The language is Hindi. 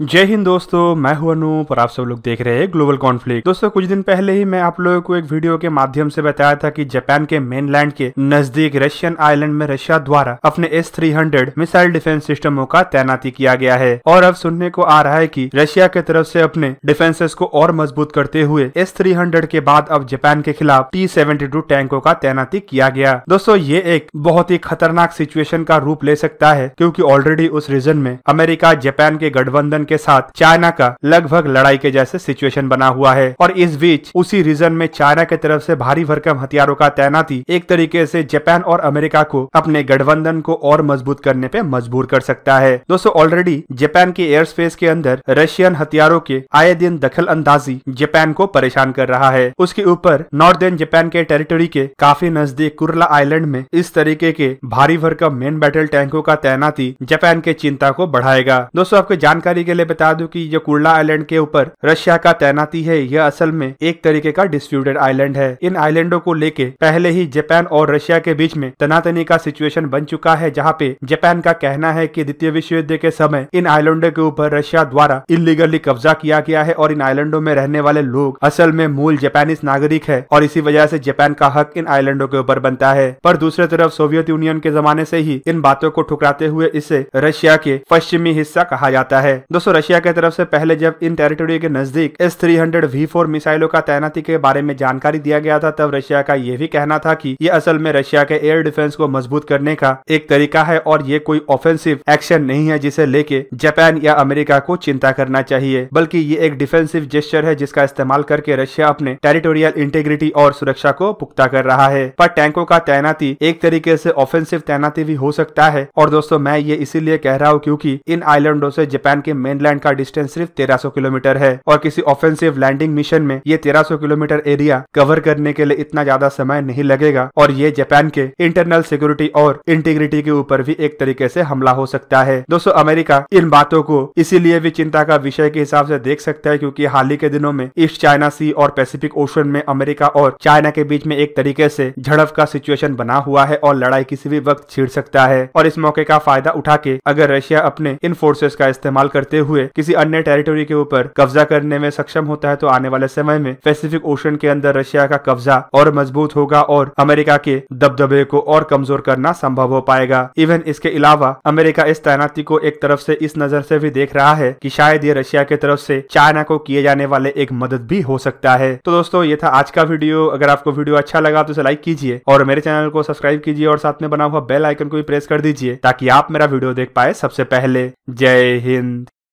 जय हिंद दोस्तों मैं हूं अनूप और आप सब लोग देख रहे हैं ग्लोबल कॉन्फ्लिक्ट दोस्तों कुछ दिन पहले ही मैं आप लोगों को एक वीडियो के माध्यम से बताया था कि जापान के मेनलैंड के नजदीक रशियन आइलैंड में रशिया द्वारा अपने S three hundred missile defence सिस्टमों का तैनाती किया गया है और अब सुनने को आ रहा है की रशिया के तरफ ऐसी अपने डिफेंसेस को और मजबूत करते हुए एस थ्री हंड्रेड के बाद अब जापान के खिलाफ टी सेवेंटी टू टैंकों का तैनाती किया गया दोस्तों ये एक बहुत ही खतरनाक सिचुएशन का रूप ले सकता है क्यूँकी ऑलरेडी उस रीजन में अमेरिका जापान के गठबंधन रीजन के साथ चाइना का लगभग लड़ाई के जैसे सिचुएशन बना हुआ है और इस बीच उसी रीजन में चाइना के तरफ से भारी भरकम हथियारों का तैनाती एक तरीके से जापान और अमेरिका को अपने गठबंधन को और मजबूत करने पे मजबूर कर सकता है दोस्तों ऑलरेडी जापान की एयर स्पेस के अंदर रशियन हथियारों के आए दिन दखल अंदाजी जापान को परेशान कर रहा है उसके ऊपर नॉर्दर्न जापान के टेरिटोरी के काफी नजदीक कुरला आइलैंड में इस तरीके के भारी भरकम मेन बैटल टैंकों का तैनाती जापान के चिंता को बढ़ाएगा दोस्तों आपको जानकारी के लिए बता दूं कि ये कुर्ला आइलैंड के ऊपर रशिया का तैनाती है यह असल में एक तरीके का डिस्प्यूटेड आइलैंड है इन आइलैंडों को लेके पहले ही जापान और रशिया के बीच में तनातनी का सिचुएशन बन चुका है जहाँ पे जापान का कहना है की द्वितीय विश्व युद्ध के समय इन आइलैंडों के ऊपर रशिया द्वारा इलीगली कब्जा किया गया है और इन आइलैंडों में रहने वाले लोग असल में मूल जापानीज नागरिक है और इसी वजह से जापान का हक इन आइलैंडों के ऊपर बनता है पर दूसरी तरफ सोवियत यूनियन के जमाने से ही इन बातों को ठुकराते हुए इसे रशिया के पश्चिमी हिस्सा कहा जाता है दोस्तों दोस्तों रशिया की तरफ से पहले जब इन टेरिटोरी के नजदीक S three hundred V four मिसाइलों का तैनाती के बारे में जानकारी दिया गया था तब रशिया का यह भी कहना था कि ये असल में रशिया के एयर डिफेंस को मजबूत करने का एक तरीका है और ये कोई ऑफेंसिव एक्शन नहीं है जिसे लेके जापान या अमेरिका को चिंता करना चाहिए बल्कि ये एक डिफेंसिव जेस्टर है जिसका इस्तेमाल करके रशिया अपने टेरिटोरियल इंटेग्रिटी और सुरक्षा को पुख्ता कर रहा है पर टैंकों का तैनाती एक तरीके से ऑफेंसिव तैनाती भी हो सकता है और दोस्तों मैं ये इसीलिए कह रहा हूँ क्यूँकी इन आइलैंडों से जापान के मेन मेनलैंड का डिस्टेंस सिर्फ 1300 किलोमीटर है और किसी ऑफेंसिव लैंडिंग मिशन में ये 1300 किलोमीटर एरिया कवर करने के लिए इतना ज्यादा समय नहीं लगेगा और ये जापान के इंटरनल सिक्योरिटी और इंटीग्रिटी के ऊपर भी एक तरीके से हमला हो सकता है दोस्तों अमेरिका इन बातों को इसीलिए भी चिंता का विषय के हिसाब से देख सकता है क्योंकि हाल ही के दिनों में ईस्ट चाइना सी और पैसिफिक ओशन में अमेरिका और चाइना के बीच में एक तरीके से झड़प का सिचुएशन बना हुआ है और लड़ाई किसी भी वक्त छिड़ सकता है और इस मौके का फायदा उठा के अगर रशिया अपने इन फोर्सेस का इस्तेमाल करते हुए किसी अन्य टेरिटोरी के ऊपर कब्जा करने में सक्षम होता है तो आने वाले समय में पैसिफिक ओशन के अंदर रशिया का कब्जा और मजबूत होगा और अमेरिका के दबदबे को और कमजोर करना संभव हो पाएगा इवन इसके अलावा अमेरिका इस तैनाती को एक तरफ से इस नजर से भी देख रहा है कि शायद ये रशिया के तरफ से चाइना को किए जाने वाले एक मदद भी हो सकता है तो दोस्तों ये था आज का वीडियो अगर आपको वीडियो अच्छा लगा तो इसे लाइक कीजिए और मेरे चैनल को सब्सक्राइब कीजिए और साथ में बना हुआ बेल आइकन को भी प्रेस कर दीजिए ताकि आप मेरा वीडियो देख पाए सबसे पहले जय हिंद